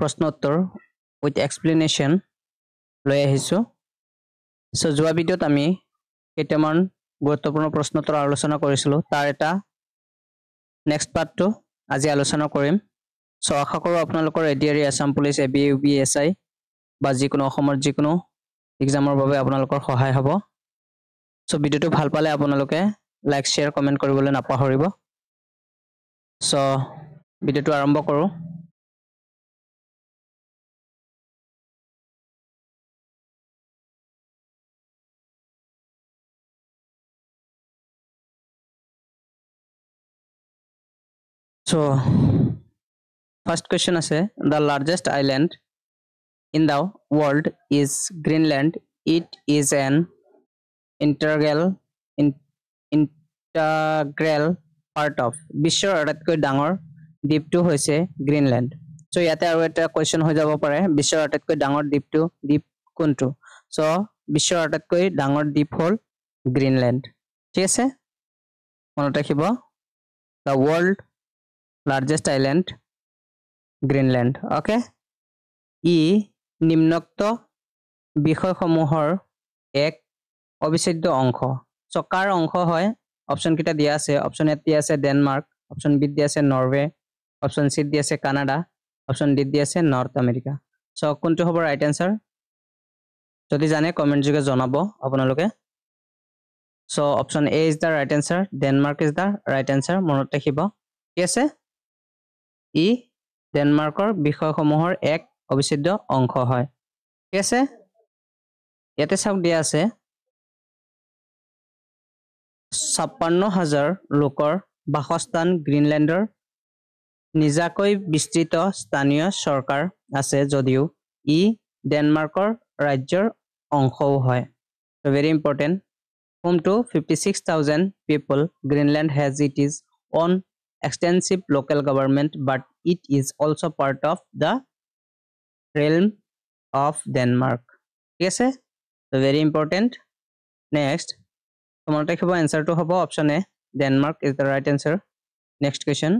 প্ৰশ্নোত্তৰ with explanation লৈ আহিছোঁ চ' যোৱা ভিডিঅ'ত আমি কেইটামান গুৰুত্বপূৰ্ণ প্ৰশ্নোত্তৰ আলোচনা কৰিছিলোঁ তাৰ এটা নেক্সট পাৰ্টটো আজি আলোচনা কৰিম চ' আশা কৰোঁ আপোনালোকৰ ADRE Assam police A B U B S I বা যিকোনো অসমৰ যিকোনো এক্সামৰ বাবে আপোনালোকৰ সহায় হ'ব চ' ভিডিঅ'টো ভাল পালে আপোনালোকে লাইক শ্বেয়াৰ কমেণ্ট কৰিবলৈ নাপাহৰিব চ' ভিডিঅ'টো আৰম্ভ কৰোঁ So, first question is the largest island in the world is Greenland. It is an integral in, integral part of Bishor Aratko Dangor Deep to Hose Greenland. So, yet a question who is over Bishor Aratko Dangor Deep to Deep Kuntu. So, Bishor Aratko Dangor Deep Hole Greenland. Yes, the world. Largest island Greenland okay ই নিম্নোক্ত বিষয়সমূহৰ এক অবিচ্ছেদ্য অংশ চকাৰ অংশ হয় অপশ্যনকেইটা দিয়া আছে অপশ্যন এত দিয়া আছে ডেনমাৰ্ক অপশ্যন বিত দিয়া আছে নৰৱে অপশ্যন চিত দিয়া আছে কানাডা অপশ্যন ডিত দিয়া আছে নৰ্থ আমেৰিকা চ' কোনটো হ'ব ৰাইট এনচাৰ যদি জানে কমেণ্ট যোগে জনাব আপোনালোকে so' option A is the right answer Denmark is the right answer মনত ৰাখিব ঠিক আছে ই ডেনমাৰ্কৰ বিষয়সমূহৰ এক অবিচ্ছেদ্য অংশ হয় ঠিক আছে ইয়াতে চাওক দিয়া আছে ছাপন্ন হাজাৰ লোকৰ বাসস্থান গ্ৰীণলেণ্ডৰ নিজাকৈ বিস্তৃত স্থানীয় চৰকাৰ আছে যদিও ই ডেনমাৰ্কৰ ৰাজ্যৰ অংশও হয় very important home to fifty six thousand people Greenland has it is on extensive local government but it is also part of the realm of denmark ঠিক আছে ভেৰি ইম্পৰ্টেণ্ট নেক্সট তোমাৰ লিখিব এনসারটো হব option A Denmark is the right answer next question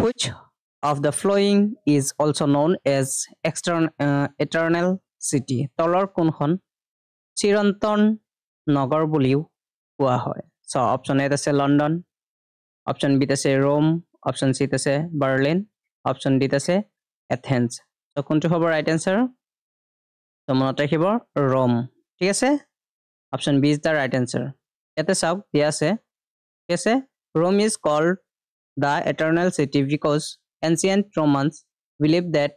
which of the following is also known as eternal city তলৰ কোনখন চিৰন্তন নগৰ বুলিও কোৱা হয় সো অপশন এ আছে লন্ডন অপশ্যন বিত আছে ৰোম অপশ্যন চিত আছে বাৰ্লিন অপশ্যন ডিত আছে এথেন্স ত' কোনটো হ'ব ৰাইট এনচাৰ ত' মনত ৰাখিব ৰোম ঠিক আছে option B is the right answer ইয়াতে চাওক দিয়া আছে ঠিক আছে Rome is called the eternal city because ancient Romans believe that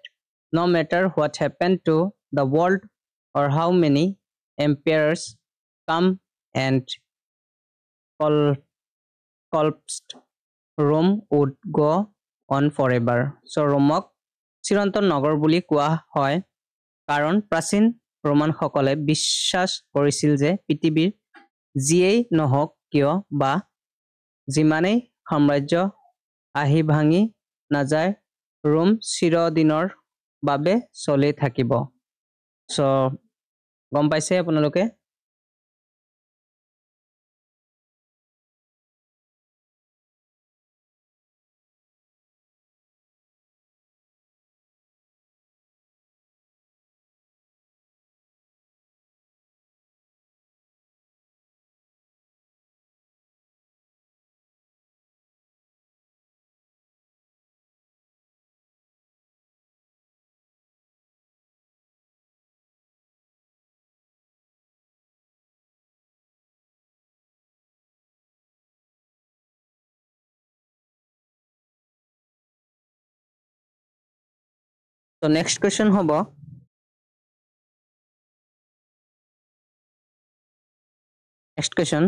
no' matter what happen to the world or how many empires come and called sculpted Rome would go on forever ৰোমক চিৰন্তন নগৰ বুলি কোৱা হয় কাৰণ প্ৰাচীন ৰোমানসকলে বিশ্বাস কৰিছিল যে পৃথিৱীৰ যিয়েই নহওক কিয় বা যিমানেই সাম্ৰাজ্য আহি ভাঙি নাযায় ৰোম চিৰদিনৰ বাবে চলি থাকিব চ' গম পাইছে আপোনালোকে তো নেক্সট কুৱেশ্যন হ'ব next question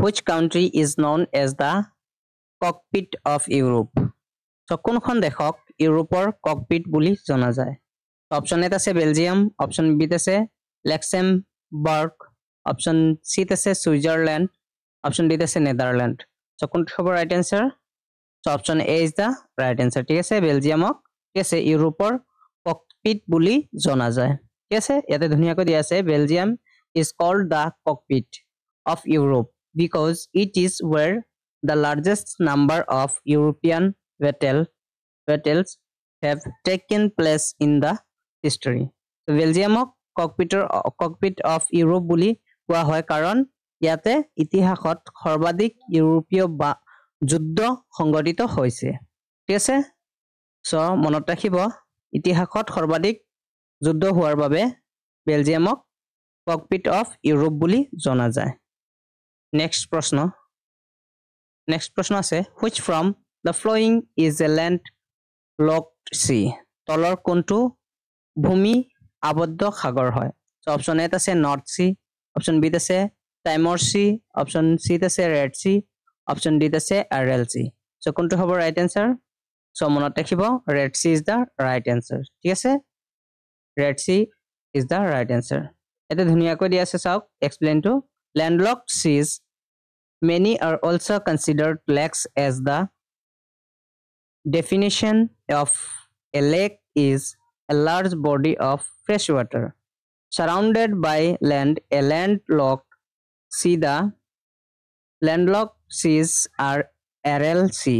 which country is known as the cockpit of Europe so' কোনখন দেশক ইউৰোপৰ ককপিট বুলি জনা যায় অপশ্যন এত আছে বেলজিয়াম অপশ্যন বিত আছে লেক্সেমবাৰ্গ অপশ্যন চিত আছে ছুইজাৰলেণ্ড অপশ্যন ডিত আছে নেডাৰলেণ্ড চ' কোনটো হ'ব right answer so' option A is the right answer ঠিক আছে বেলজিয়ামক ঠিক আছে ইউরোপর ককপিট বুলি জনা যায় ঠিক আছে ইয়াতে ধুনিয়াকে দিয়া আছে Belgium is called the cockpit of Europe because it is where the largest number of European battle battles have taken place in the history বেলজিয়ামক ককপিটর ককপিট অফ ইউরোপ বুলি কোয়া হয় কারণ ইয়াতে ইতিহাসত সর্বাধিক ইউরোপীয় বা যুদ্ধ সংঘটিত হয়েছে ঠিক আছে চ' মনত ৰাখিব ইতিহাসত সৰ্বাধিক যুদ্ধ হোৱাৰ বাবে বেলজিয়ামক ককপিট অফ ইউৰোপ বুলি জনা যায় নেক্সট প্ৰশ্ন নেক্সট প্ৰশ্ন আছে which from the following is a landlocked sea তলৰ কোনটো ভূমি আবদ্ধ সাগৰ হয় চ' অপশ্যন এত আছে নৰ্থ চি অপশ্যন বিত আছে টাইমৰ চি অপশ্যন চিত আছে ৰেড চি অপশ্যন ডিত আছে আৰ এল চি চ' কোনটো হ'ব ৰাইট এনচাৰ সো মনত ৰাখিব Red Sea is the right answer ঠিক আছে Red Sea is the right answer এতিয়া ধুনীয়াকৈ দিয়া আছে চাওক এক্সপ্লেইনটো landlocked seas many are also' considered lakes as the definition of a lake is a large body of fresh water surrounded by land a landlocked sea the landlocked seas are uh sea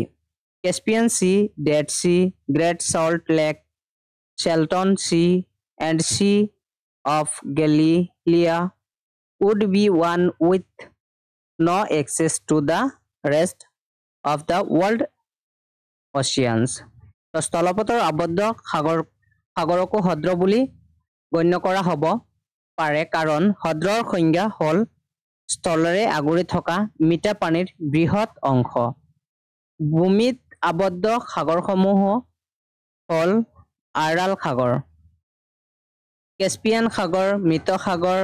Caspian Sea, Dead Sea, Great Salt Lake, Shelton Sea, and Sea of Galilee would be one with no access to the rest of the world oceans. So, Stolopotor Abodo Hagoroko Hodrobuli, Gonokora Hobo, Pare Karon, Hodro Hunga Hall, Stolore Agurithoka, Mita Panit, Brihot Onko, Bumit আবদ্ধ সাগৰসমূহ হ'ল আৰাল সাগৰ Caspian সাগৰ মৃত সাগৰ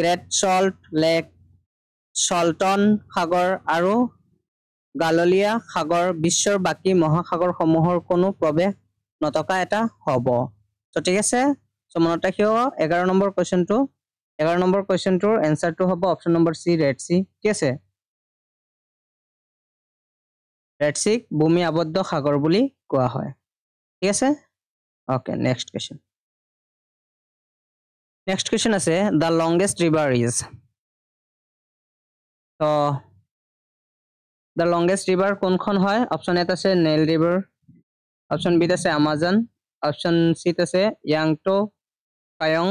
Great Salt Lake Salton সাগৰ আৰু Galilee সাগৰ বিশ্বৰ বাকী মহাসাগৰসমূহৰ কোনো প্ৰৱেশ নথকা এটা হ'ব ত' ঠিক আছে চ' মনত ৰাখিব এঘাৰ নম্বৰ কুৱেশ্যনটো এঘাৰ নম্বৰ কুৱেশ্যনটোৰ এনচাৰটো হ'ব option number C Red Sea ঠিক আছে ৰেডচিক ভূমি আবদ্ধ সাগৰ বুলি কোৱা হয় ঠিক আছে okay next question next question আছে দ্য লংগেষ্ট ৰিভাৰ ইজ তো দ্য লংগেষ্ট ৰিভাৰ কোনখন হয় অপশ্যন এত আছে নেল ৰিভাৰ অপশ্যন বিত আছে আমাজন অপশ্যন চিত আছে য়াংটো কায়ং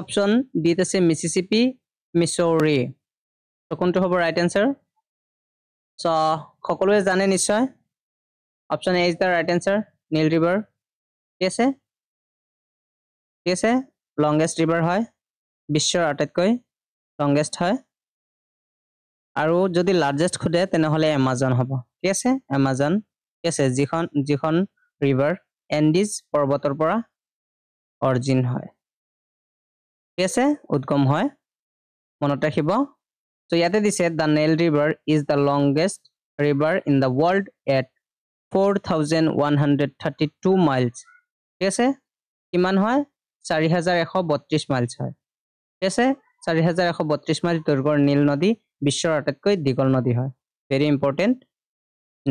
অপশ্যন বিত আছে মিচিচিপি মিচৰি কোনটো হ'ব ৰাইট এনচাৰ সো সকলোৱে জানে নিশ্চয় option A is the right answer Nile river ঠিক আছে ঠিক আছে লংগেষ্ট ৰিভাৰ হয় বিশ্বৰ আটাইতকৈ লংগেষ্ট হয় আৰু যদি লাৰ্জেষ্ট খোদে তেনেহ'লে এমাজন হ'ব ঠিক আছে এমাজন ঠিক আছে যিখন যিখন ৰিভাৰ এণ্ডিজ পৰ্বতৰ পৰা অৰ্জিন হয় ঠিক আছে উদগম হয় মনত ৰাখিব চ' ইয়াতে দিছে the Nile river is the longest river in the world at four thousand one hundred thirty two miles ঠিক আছে কিমান হয় চাৰি হাজাৰ এশ বত্ৰিছ মাইলছ হয় ঠিক আছে চাৰি হাজাৰ এশ বত্ৰিছ মাইল দুৰ্গৰ নীল নদী বিশ্বৰ আটাইতকৈ দীঘল নদী হয় very important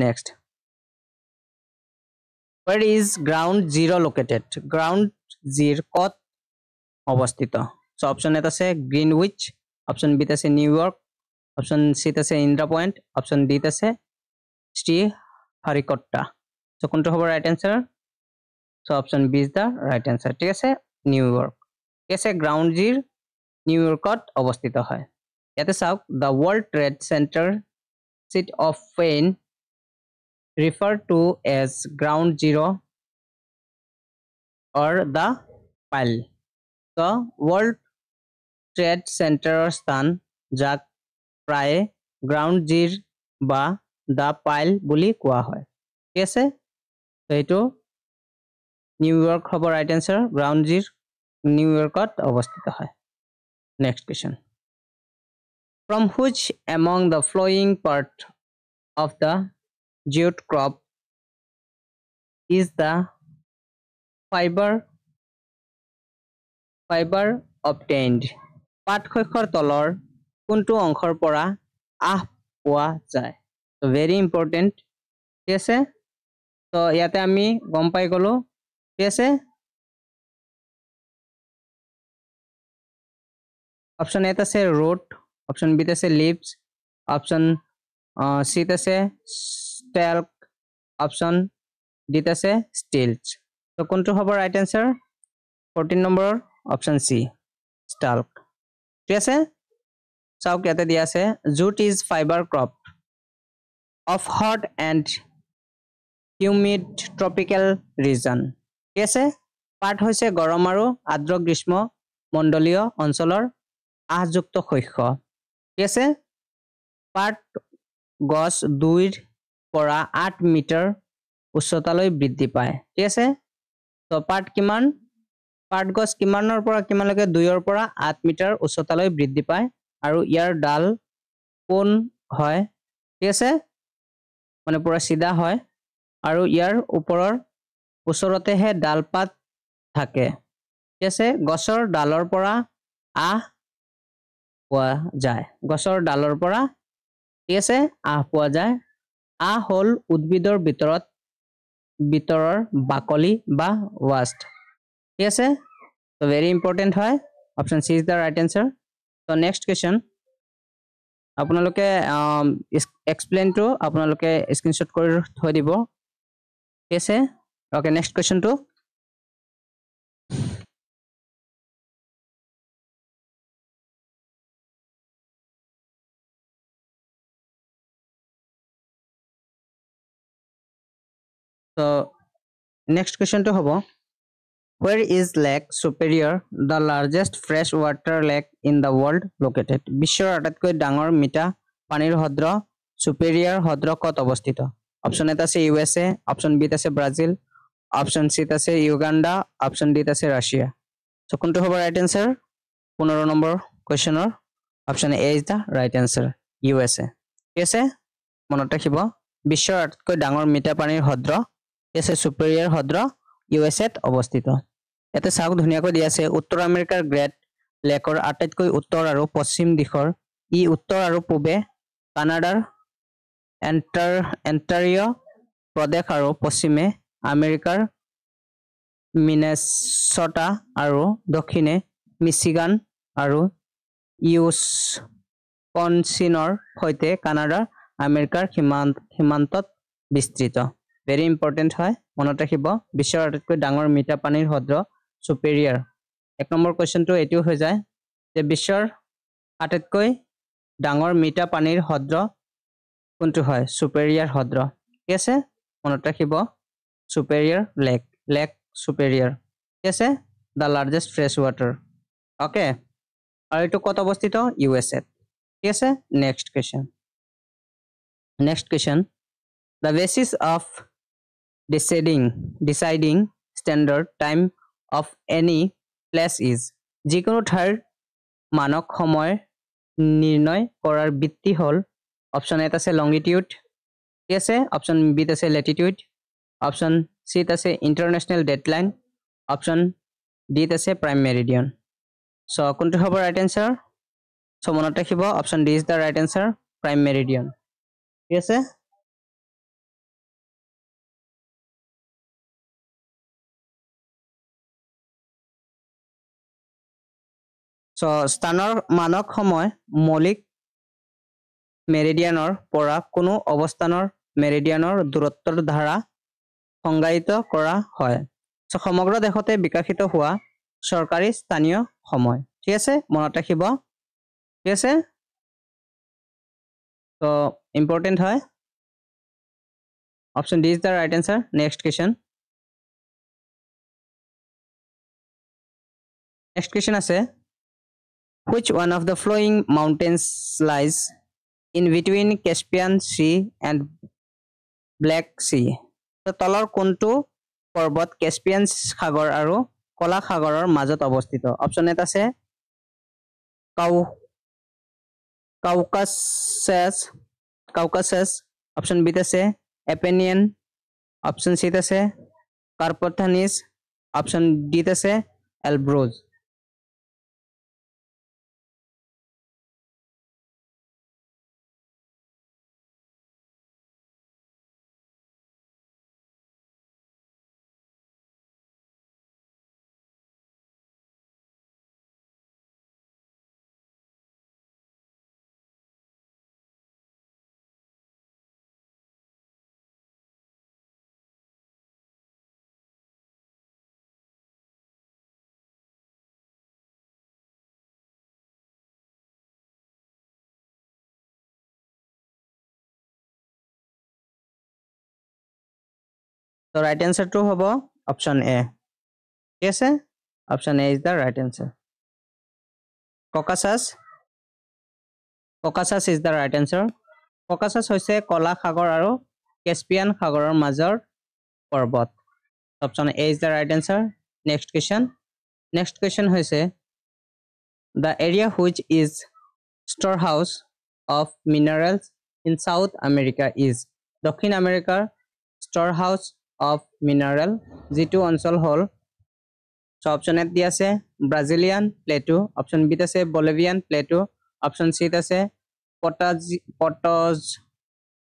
next where is ground zero' located ground zero ক'ত অৱস্থিত চ' অপশ্যন এটা আছে গ্ৰীণ অপশ্যন বিত আছে নিউয়ৰ্ক অপশন সিত আছে ইন্দ্ৰা পয়েন্ট অপশন ডিত আছে শ্ৰী হাৰিকট্টা সো কোনটো হব right answer so option B is the right answer ঠিক আছে নিউয়ৰ্ক ইয়র্ক ঠিক আছে গ্রাউন্ড জির নিউ ইয়র্কত হয় ইয়াতে চাওক the World Trade Center site of pain refer to as ground zero or the pile the World Trade সেন্টাৰৰ স্থান যাক প্ৰায়ে গ্ৰাউণ্ড জিৰ বা দ্য পাইল বুলি কোৱা হয় ঠিক আছে সেইটো নিউয়ৰ্ক হ'ব ৰাইট এনচাৰ গ্ৰাউণ্ড জিৰ নিউয়ৰ্কত অৱস্থিত হয় next question from which among the flowing part of the jute crop is the fiber fiber obtained পাট শস্যৰ তলৰ কোনটো অংশৰ পৰা আহ পোৱা যায় তো ভেৰি ইম্পৰ্টেণ্ট ঠিক আছে তো ইয়াতে আমি গম পাই গ'লো ঠিক আছে অপশ্যন এত আছে ৰোড অপশ্যন বিত আছে লিপছ অপশ্যন চিত আছে ষ্টেলক অপশ্যন ডিত আছে ষ্টিলছ তো কোনটো হ'ব ৰাইট এনচাৰ ফৰ্টিন নম্বৰৰ অপশ্যন চি ষ্টাল্ক ঠিক আছে চাওক ইয়াতে দিয়া আছে jute is fibre crop of hot and humid tropical region ঠিক আছে পাৰ্ট হৈছে গৰম আৰু আৰ্দ্ৰ গ্ৰীষ্ম মণ্ডলীয় অঞ্চলৰ আহযুক্ত শস্য ঠিক আছে পাৰ্ট গছ দুইৰ পৰা আঠ মিটাৰ উচ্চতালৈ বৃদ্ধি পায় ঠিক আছে তো পাৰ্ট কিমান পাৰ্ট গছ কিমানৰ পৰা কিমানলৈকে দুইৰ পৰা আঠ মিটাৰ উচ্চতালৈ বৃদ্ধি পায় আৰু ইয়াৰ ডাল কোন হয় ঠিক আছে মানে পুৰা চিধা হয় আৰু ইয়াৰ ওপৰৰ ওচৰতেহে ডাল পাত থাকে ঠিক আছে গছৰ ডালৰ পৰা আহ পোৱা যায় গছৰ ডালৰ পৰা ঠিক আছে আহ পোৱা যায় আহ হ'ল উদ্ভিদৰ ভিতৰত ভিতৰৰ বাকলি বা ৱাষ্ট ঠিক আছে ভেৰি ইম্পৰ্টেণ্ট হয় option C is the right answer তো নেক্সট কুৱেশ্যন আপোনালোকে এক্সপ্লেইনটো আপোনালোকে স্ক্ৰীনশ্বট কৰি থৈ দিব ঠিক আছে অ'কে নেক্সট কুৱেশ্যনটো তো নেক্সট কুৱেশ্যনটো হ'ব Where is Lake Superior, the largest freshwater lake in the world located? Bishwar Atatkoi Dangar Mita Panir Hadra Superior Hadra Kot Abastita. Option A se USA, Option B se Brazil, Option C se Uganda, Option D se Russia. So, kuntu hobo right answer? Punaro number questioner. Option A is the right answer. USA. Yes, monotakibo. Bishwar Atatkoi Dangar Mita Panir Hadra. Yes, Superior Hadra. USA অৱস্থিত ইয়াতে চাওক ধুনীয়াকৈ দিয়া আছে উত্তৰ আমেৰিকাৰ great লেকৰ আটাইতকৈ উত্তৰ আৰু পশ্চিম দিশৰ ই উত্তৰ আৰু পূবে কানাডাৰ এণ্টাৰ এণ্টাৰিঅ' প্ৰদেশ আৰু পশ্চিমে আমেৰিকাৰ মিনেছটা আৰু দক্ষিণে মিচিগান আৰু ইউচ কনচিনৰ সৈতে কানাডাৰ আমেৰিকাৰ সীমান্ত সীমান্তত বিস্তৃত ভেৰি ইম্পৰ্টেণ্ট হয় মনত ৰাখিব বিশ্বৰ আটাইতকৈ ডাঙৰ মিঠা পানীৰ হ্ৰদ সুপেৰিয়ৰ এক নম্বৰ কুৱেশ্যনটো এইটো হৈ যায় যে বিশ্বৰ আটাইতকৈ ডাঙৰ মিঠা পানীৰ হ্ৰদ্ৰ কোনটো হয় চুপেৰিয়াৰ হ্ৰদ্ৰ ঠিক আছে মনত ৰাখিব চুপেৰিয়ৰ লেক লেক চুপেৰিয়ৰ ঠিক আছে the largest fresh water okay আৰু এইটো ক'ত অৱস্থিত ইউ এছ এত ঠিক আছে next question next question the basis of deciding deciding standard time of any place is যিকোনো ঠাইৰ মানক সময় নিৰ্ণয় কৰাৰ বৃত্তি হ'ল অপশ্যন এত আছে লংগিটিউড কি আছে অপশ্যন বিত আছে লেটিটিউড অপশ্যন চিত আছে ইণ্টাৰনেশ্যনেল ডেডলাইন অপশ্যন ডিত আছে প্ৰাইম মেৰিডিয়ন চ' কোনটো হ'ব ৰাইট এনচাৰ চ' মনত ৰাখিব option D is the right answer prime meridian ঠিক আছে স্থানৰ মানক সময় মৌলিক মেৰিডিয়ানৰ পৰা কোনো অৱস্থানৰ মেৰিডিয়ানৰ দূৰত্বৰ দ্বাৰা সংজ্ঞায়িত কৰা হয় চ' সমগ্ৰ দেশতে বিকশিত হোৱা চৰকাৰী স্থানীয় সময় ঠিক আছে মনত ৰাখিব ঠিক আছে ত' ইম্পৰ্টেণ্ট হয় option D is the right answer next question next question আছে which one of the flowing mountains lies in between Caspian Sea and Black Sea? The taller Kuntu for both Caspian Khagar Aru, Kola Khagar or Mazat Abostito. Option A Caucasus, Caucasus, option B Apennian, option C Carpathanis, option D Elbrus. তো right এনচাৰটো হ'ব option A ঠিক আছে option A is the right answer Caucasus Caucasus is the right answer Caucasus হৈছে কলা সাগৰ আৰু Caspian সাগৰৰ মাজৰ পৰ্বত option A is the right answer next question next question হৈছে the area which is store house of minerals in South America is দক্ষিণ আমেৰিকাৰ ষ্ট'ৰ হাউচ অফ মিনাৰেল যিটো অঞ্চল হ'ল চ' অপশ্যন এত দি আছে ব্ৰাজিলিয়ান প্লেটো অপশ্যন বিত আছে বলেভিয়ান প্লেটো অপশ্যন চিত আছে পটাজ পটজ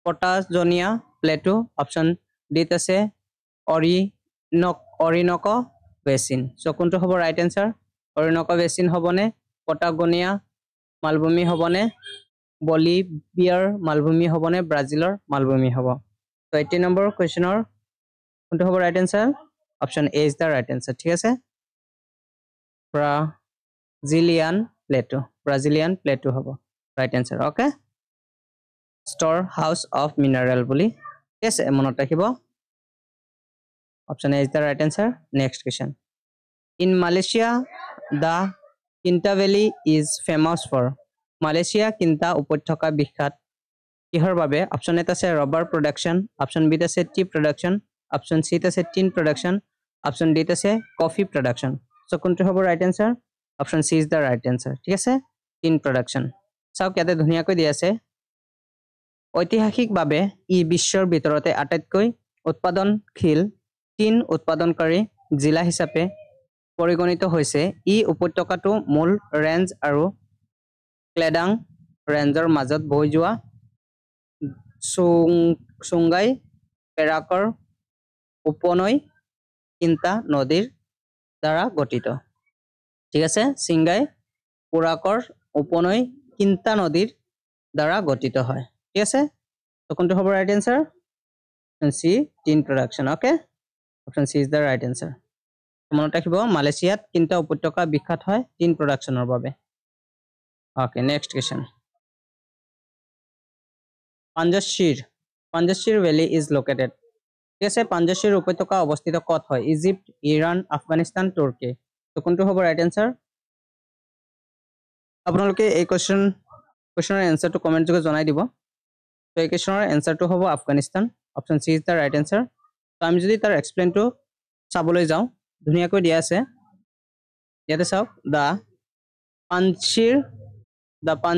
পটাজনিয়া প্লেটো অপশ্যন ডিত আছে অৰিনক অৰিনক বেচিন চ' কোনটো হ'ব ৰাইট এনচাৰ অৰিনক বেচিন হ'বনে পটাগনিয়া মালভূমি হ'বনে বলিভিয়াৰ মালভূমি হ'বনে ব্ৰাজিলৰ মালভূমি হ'ব চ' টুৱেণ্টি নম্বৰ কুৱেশ্যনৰ কোনটো হ'ব right answer option A is the right answer ঠিক আছে ব্ৰাজিলিয়ান প্লেটো ব্ৰাজিলিয়ান প্লেটো হ'ব right answer okay store house of mineral বুলি ঠিক আছে মনত ৰাখিব option A is the right answer next question in Malaysia the Kinta valley is famous for Malaysia Kinta উপত্যকা বিখ্যাত কিহৰ বাবে অপশ্যন এত আছে ৰবাৰ প্ৰডাকশ্যন অপশ্যন বিত আছে টি প্ৰডাকশ্যন অপশ্যন চিত আছে টিন প্ৰডাকশ্যন অপশ্যন ডিত আছে কফি প্ৰডাকশ্যন চ' কোনটো হ'ব right answer option C is the right answer ঠিক আছে টিন প্ৰডাকশ্যন চাওক ইয়াতে ধুনীয়াকৈ দিয়া আছে ঐতিহাসিকভাৱে ই বিশ্বৰ ভিতৰতে আটাইতকৈ উৎপাদনশীল টিন উৎপাদনকাৰী জিলা হিচাপে পৰিগণিত হৈছে ই উপত্যকাটো মূল ৰেঞ্জ আৰু ক্লেডাং ৰেঞ্জৰ মাজত বহি যোৱা চুং চুংগাই পেৰাকৰ উপনৈ চিন্তা নদীৰ দ্বাৰা গঠিত ঠিক আছে চিংগাই পোৰাকৰ উপনৈ চিন্তা নদীৰ দ্বাৰা গঠিত হয় ঠিক আছে কোনটো হ'ব right answer option C tin production okay option C is the right answer মনত ৰাখিব মালেছিয়াত তিনিটা উপত্যকা বিখ্যাত হয় টিন প্ৰডাকশ্যনৰ বাবে okay next question Panjshir Panjshir valley is located ঠিক আছে পাঞ্জাশীৰ উপত্যকা অৱস্থিত ক'ত হয় ইজিপ্ত ইৰাণ আফগানিস্তান তুৰ্কী তো কোনটো হ'ব ৰাইট এনচাৰ আপোনালোকে এই কুৱেশ্যন কুৱেশ্যনৰ এনচাৰটো কমেণ্ট যোগে জনাই দিব তো এই কুৱেশ্যনৰ এনচাৰটো হ'ব Afghanistan option C is the right answer তো আমি যদি তাৰ এক্সপ্লেইনটো চাবলৈ যাওঁ ধুনীয়াকৈ দিয়া আছে ইয়াতে চাওক দ্য পাঞ্জিৰ দ্য পান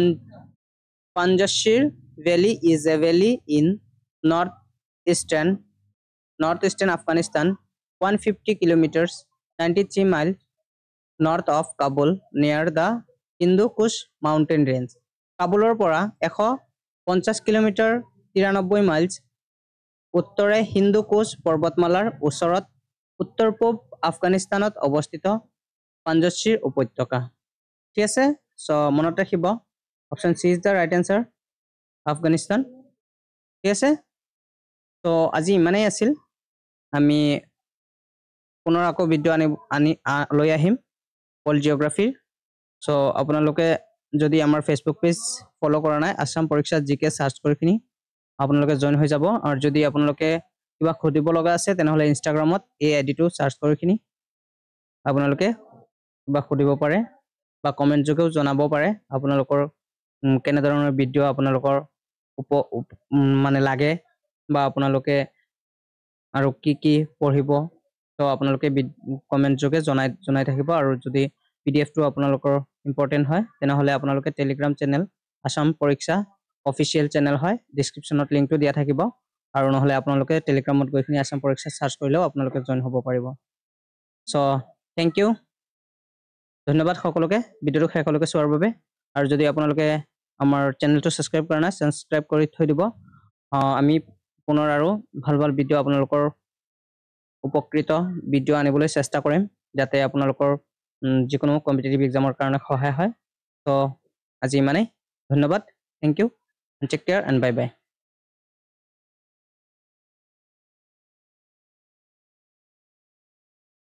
Panjshir valley is a valley in north eastern northeastern Afghanistan, 150 kilometers, 93 miles north of Kabul, near the Hindu Kush mountain range. Kabulor pora, echo, 50 kilometer, 93 miles, uttore Hindu Kush, Porbatmalar, Usorot, uttor pub, Afghanistanot, Obostito, Panjoshir, Upoitoka. Tiese, so monotahibo, option C is the right answer, Afghanistan. Tiese, তো আজি ইমানেই আছিল আমি পুনৰ আকৌ video' আনি আনি লৈ আহিম ৱৰ্ল্ড জিঅ'গ্ৰাফিৰ চ' আপোনালোকে যদি আমাৰ ফেচবুক পেজ ফ'ল' কৰা নাই আছাম পৰীক্ষাত জি কে চাৰ্চ কৰি পিনি আপোনালোকে জইন হৈ যাব আৰু যদি আপোনালোকে কিবা সুধিব লগা আছে তেনেহ'লে ইনষ্টাগ্ৰামত এই আই ডিটো চাৰ্চ কৰি পিনি আপোনালোকে কিবা সুধিব পাৰে বা কমেণ্ট যোগেও জনাব পাৰে আপোনালোকৰ কেনেধৰণৰ ভিডিঅ' আপোনালোকৰ উপ মানে লাগে বা আপোনালোকে আৰু কি কি পঢ়িব তো আপোনালোকে কমেণ্ট যোগে জনাই জনাই থাকিব আৰু যদি পি ডি এফটো আপোনালোকৰ ইম্পৰ্টেণ্ট হয় তেনেহ'লে আপোনালোকে টেলিগ্ৰাম চেনেল আছাম পৰীক্ষা অফিচিয়েল চেনেল হয় ডিছক্ৰিপশ্যনত লিংকটো দিয়া থাকিব আৰু নহ'লে আপোনালোকে টেলিগ্ৰামত গৈ পিনি আছাম পৰীক্ষা চাৰ্চ কৰিলেও আপোনালোকে জইন হ'ব পাৰিব চ' থেংক ইউ ধন্যবাদ সকলোকে ভিডিঅ'টো শেষলৈকে চোৱাৰ বাবে আৰু যদি আপোনালোকে আমাৰ চেনেলটো ছাবস্ক্ৰাইব কৰা নাই ছাবস্ক্ৰাইব কৰি থৈ দিব আমি পুনৰ আৰু ভাল ভাল ভিডিঅ' আপোনালোকৰ উপকৃত ভিডিঅ' আনিবলৈ চেষ্টা কৰিম যাতে আপোনালোকৰ যিকোনো কম্পিটেটিভ এক্সামৰ কাৰণে সহায় হয় তো আজি ইমানেই ধন্যবাদ thank you take care and bye by